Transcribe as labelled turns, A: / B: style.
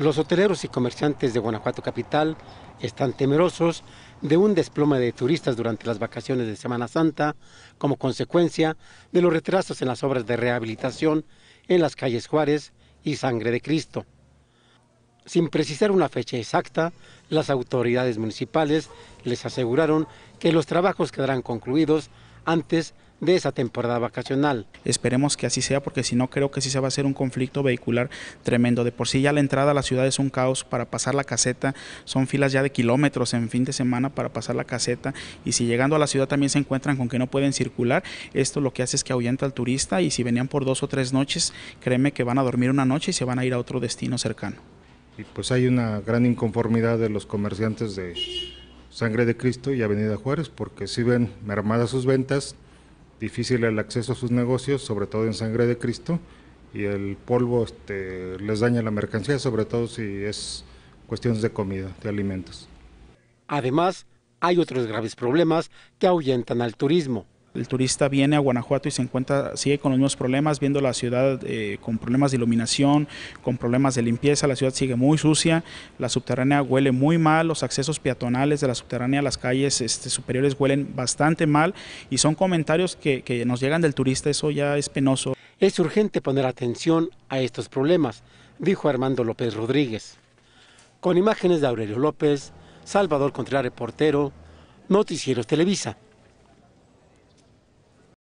A: Los hoteleros y comerciantes de Guanajuato Capital están temerosos de un desplome de turistas durante las vacaciones de Semana Santa como consecuencia de los retrasos en las obras de rehabilitación en las calles Juárez y Sangre de Cristo. Sin precisar una fecha exacta, las autoridades municipales les aseguraron que los trabajos quedarán concluidos antes de esa temporada
B: vacacional. Esperemos que así sea porque si no creo que sí se va a hacer un conflicto vehicular tremendo. De por sí ya la entrada a la ciudad es un caos para pasar la caseta, son filas ya de kilómetros en fin de semana para pasar la caseta y si llegando a la ciudad también se encuentran con que no pueden circular, esto lo que hace es que ahuyenta al turista y si venían por dos o tres noches, créeme que van a dormir una noche y se van a ir a otro
C: destino cercano. Y pues hay una gran inconformidad de los comerciantes de Sangre de Cristo y Avenida Juárez porque si ven mermadas sus ventas, difícil el acceso a sus negocios, sobre todo en Sangre de Cristo, y el polvo este, les daña la mercancía, sobre todo si es cuestiones de comida, de alimentos.
A: Además,
B: hay otros graves problemas que ahuyentan al turismo. El turista viene a Guanajuato y se encuentra, sigue con los mismos problemas, viendo la ciudad eh, con problemas de iluminación, con problemas de limpieza, la ciudad sigue muy sucia, la subterránea huele muy mal, los accesos peatonales de la subterránea las calles este, superiores huelen bastante mal y son comentarios que, nos llegan del turista, eso ya es penoso. Es urgente poner atención a estos problemas, dijo
A: Armando López Rodríguez. Con imágenes de Aurelio López, Salvador Contreras, reportero, Noticieros Televisa.